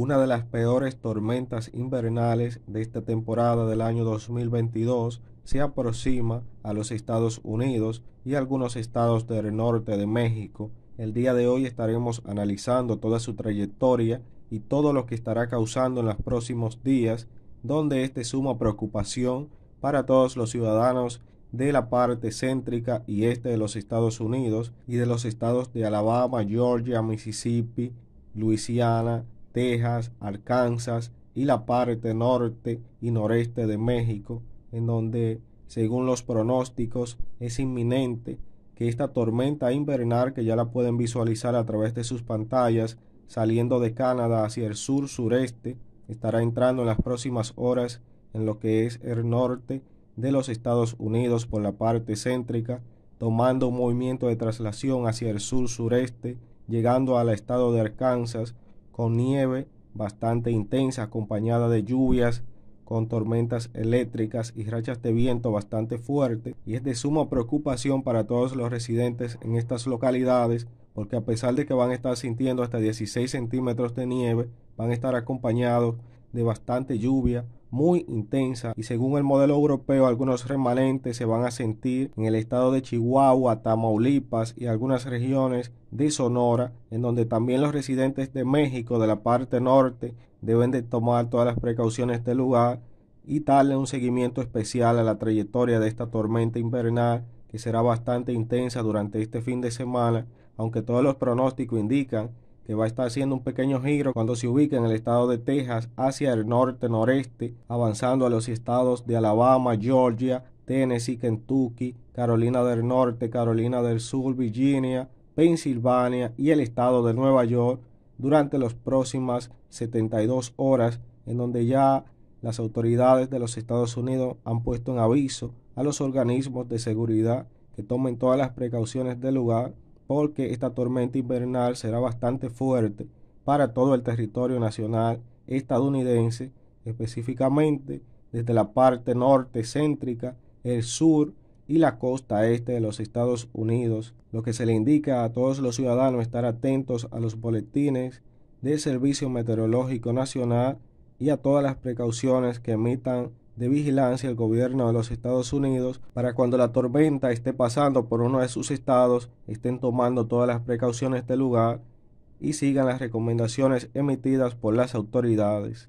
una de las peores tormentas invernales de esta temporada del año 2022 se aproxima a los Estados Unidos y algunos estados del norte de México. El día de hoy estaremos analizando toda su trayectoria y todo lo que estará causando en los próximos días, donde este suma preocupación para todos los ciudadanos de la parte céntrica y este de los Estados Unidos y de los estados de Alabama, Georgia, Mississippi, Luisiana, Texas, Arkansas y la parte norte y noreste de México, en donde, según los pronósticos, es inminente que esta tormenta invernal, que ya la pueden visualizar a través de sus pantallas, saliendo de Canadá hacia el sur-sureste, estará entrando en las próximas horas en lo que es el norte de los Estados Unidos por la parte céntrica, tomando un movimiento de traslación hacia el sur-sureste, llegando al estado de Arkansas, con nieve bastante intensa, acompañada de lluvias, con tormentas eléctricas y rachas de viento bastante fuerte, y es de suma preocupación para todos los residentes en estas localidades, porque a pesar de que van a estar sintiendo hasta 16 centímetros de nieve, van a estar acompañados de bastante lluvia, muy intensa y según el modelo europeo algunos remanentes se van a sentir en el estado de Chihuahua, Tamaulipas y algunas regiones de Sonora, en donde también los residentes de México de la parte norte deben de tomar todas las precauciones del lugar y darle un seguimiento especial a la trayectoria de esta tormenta invernal que será bastante intensa durante este fin de semana, aunque todos los pronósticos indican que va a estar haciendo un pequeño giro cuando se ubique en el estado de Texas hacia el norte-noreste, avanzando a los estados de Alabama, Georgia, Tennessee, Kentucky, Carolina del Norte, Carolina del Sur, Virginia, Pensilvania y el estado de Nueva York durante las próximas 72 horas, en donde ya las autoridades de los Estados Unidos han puesto en aviso a los organismos de seguridad que tomen todas las precauciones del lugar porque esta tormenta invernal será bastante fuerte para todo el territorio nacional estadounidense, específicamente desde la parte norte céntrica, el sur y la costa este de los Estados Unidos, lo que se le indica a todos los ciudadanos estar atentos a los boletines del Servicio Meteorológico Nacional y a todas las precauciones que emitan de vigilancia el gobierno de los Estados Unidos para cuando la tormenta esté pasando por uno de sus estados, estén tomando todas las precauciones del lugar y sigan las recomendaciones emitidas por las autoridades.